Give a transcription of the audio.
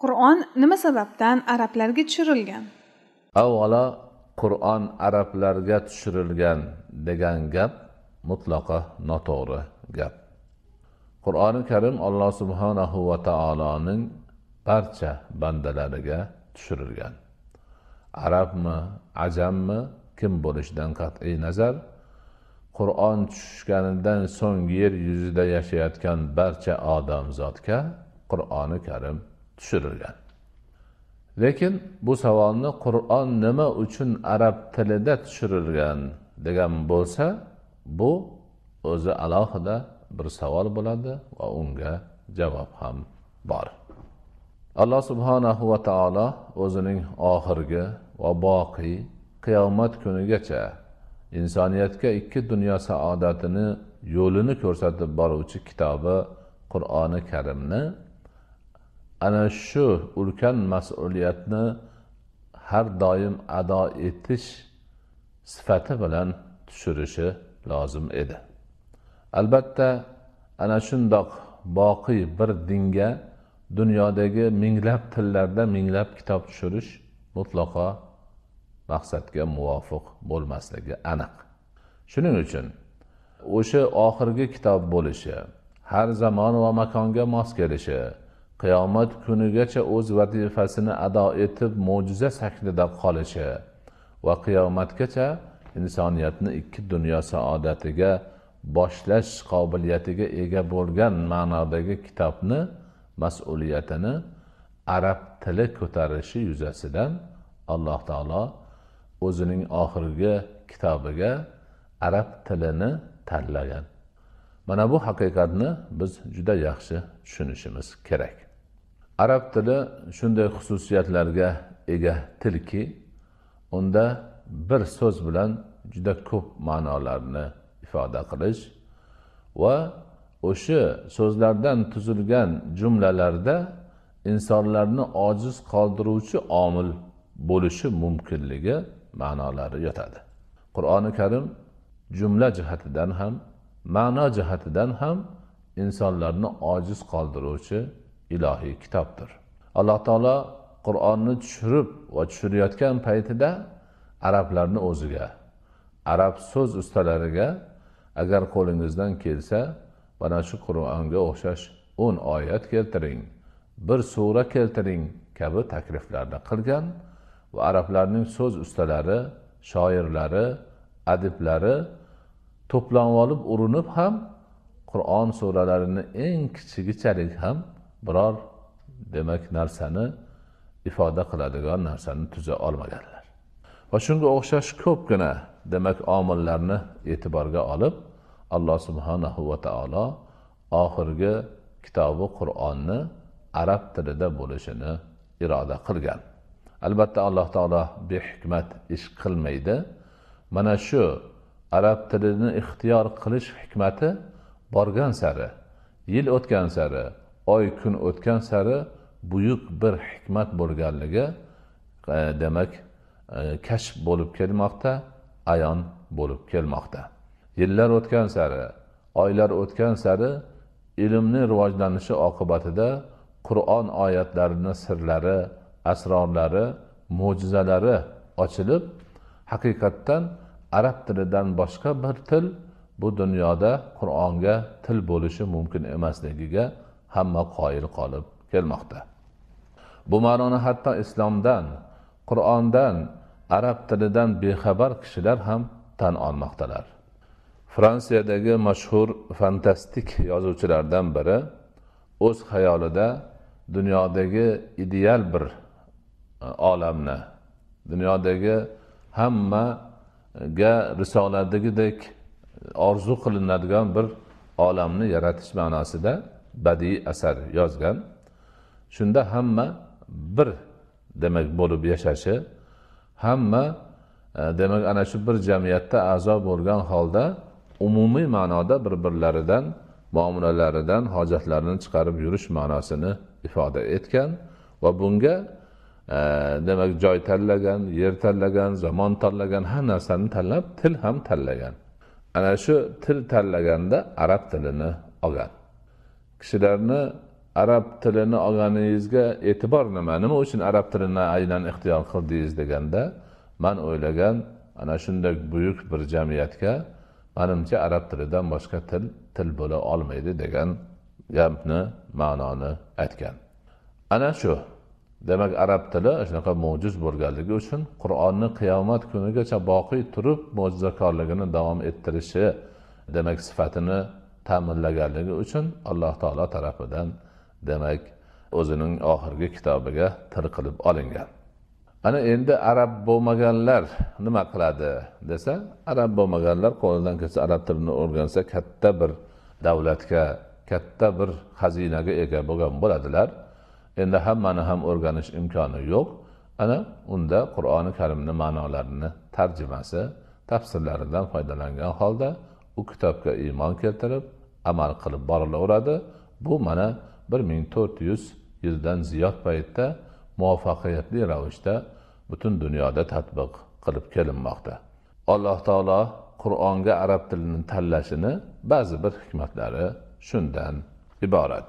qur'on nima sababdan arablarga tushirilgan avvalo qur'on arablarga tushirilgan degan gap mutlaqo noto'g'ri gap qur'oni karim alloh subhanahu va taoloning barcha bandalariga tushirilgan arabmi ajammi kim bo'lishidan qat'iy nazar qur'on tushganidan so'ng yer yuzida yashayotgan barcha odamzodga qur'oni karim tushirilgan lekin bu savolni qur'on nima uchun arab tilida tushirilgan degan bo'lsa bu o'zi alohida bir savol bo'ladi va unga javob ham bor alloh subhanahu va taolo o'zining oxirgi va boqiy qiyomat kunigacha insoniyatga ikki dunyo saodatini yo'lini ko'rsatib boruvchi kitobi qur'oni karimni ana shu ulkan mas'uliyatni har doim ado etish sifati bilan tushirishi lozim edi albatta ana shundoq boqiy bir dinga dunyodagi minglab tillarda minglab kitob tushirish mutlaqo maqsadga muvofiq bo'lmasligi aniq shuning uchun o'sha oxirgi kitob bo'lishi har zamon va makonga mos kelishi qiyomat kunigacha o'z vazifasini ado etib mo'jiza shaklida qolishi va qiyomatgacha insoniyatni ikki dunyo saodatiga boshlash qobiliyatiga ega bo'lgan ma'nodagi kitobni mas'uliyatini arab tili ko'tarishi yuzasidan alloh taolo o'zining oxirgi kitobiga arab tilini tanlagan mana bu haqiqatni biz juda yaxshi tushunishimiz kerak arab tili shunday xususiyatlarga ega tilki unda bir so'z bilan juda ko'p ma'nolarni ifoda qilish va o'sha so'zlardan tuzilgan jumlalarda insonlarni ojiz qoldiruvchi omil bo'lishi mumkinligi ma'nolari yotadi qur'oni karim jumla jihatidan ham ma'no jihatidan ham insonlarni ojiz qoldiruvchi ilohiy kitobdir alloh taolo qur'onni tushirib va tushirayotgan paytida arablarni o'ziga arab so'z ustalariga agar qo'lingizdan kelsa mana shu qur'onga o'xshash o'n oyat keltiring bir sura keltiring kabi takliflarni qilgan va arablarning so'z ustalari shoirlari adiblari to'planib olib urinib ham qur'on suralarini eng kichigichalik ham biror demak narsani ifoda qiladigan narsani tuza olmaganlar va shunga o'xshash ko'pgina demak omillarni e'tiborga olib alloh subhanahu va taolo oxirgi kitobi qur'onni arab tilida bo'lishini iroda qilgan albatta alloh taolo behikmat ish qilmaydi mana shu arab tilini ixtiyor qilish hikmati borgan sari yil o'tgan sari oy kun o'tgan sari buyuk bir hikmat bo'lganligi e, demak e, kashf bo'lib kelmoqda ayon bo'lib kelmoqda yillar o'tgan sari oylar o'tgan sari ilmni rivojlanishi oqibatida qur'on oyatlarini sirlari asrorlari mo'jizalari ochilib haqiqatdan arab tilidan boshqa bir til bu dunyoda qur'onga til bo'lishi mumkin emasligiga hamma qoyil qolib kelmoqda bu ma'noni hatto islomdan qur'ondan arab tilidan bexabar kishilar ham tan olmoqdalar fransiyadagi mashhur fantastik yozuvchilardan biri o'z xayolida dunyodagi ideal bir e, olamni dunyodagi hamma ga risoladagidek orzu qilinadigan bir olamni yaratish ma'nosida badiiy asar yozgan shunda hamma bir demak bo'lib yashashi hamma e, demak ana shu bir jamiyatda a'zo bo'lgan holda umumiy ma'noda bir birlaridan muomalalaridan hojatlarini chiqarib yurish ma'nosini ifoda etgan va bunga demak joy tanlagan yer tanlagan zamon tanlagan har narsani tanlab til ham tanlagan ana shu til tanlaganda arab tilini olgan kishilarni arab tilini olganingizga e'tibor nima nima uchun arab tilini aynan ixtiyor qildingiz deganda man o'ylagan ana shunday buyuk bir jamiyatga manimcha arab tilidan boshqa til til bo'la olmaydi degan gapni ma'noni aytgan ana shu demak arab tili shunaqa mo'jiz bo'lganligi uchun qur'onni qiyomat kunigacha boqiy turib mo'jizakorligini davom ettirishi demak sifatini ta'minlaganligi uchun alloh taolo tarafidan demak o'zining oxirgi kitobiga qilib olingan ana endi arab bo'lmaganlar nima qiladi desa arab bo'lmaganlar qo'lidan kelsa arab tilini o'rgansa katta bir davlatga katta bir xazinaga ega bo'lgan bo'ladilar endi hammani ham o'rganish imkoni yo'q ana unda qur'oni karimni ma'nolarini tarjimasi tafsirlaridan foydalangan holda u kitobga iymon keltirib amal qilib borilaveradi bu mana bir ming to'rt yuz yildan ziyod paytda muvaffaqiyatli ravishda butun dunyoda tadbiq qilib kelinmoqda alloh taolo qur'onga arab tilini tanlashini ba'zi bir hikmatlari shundan iborat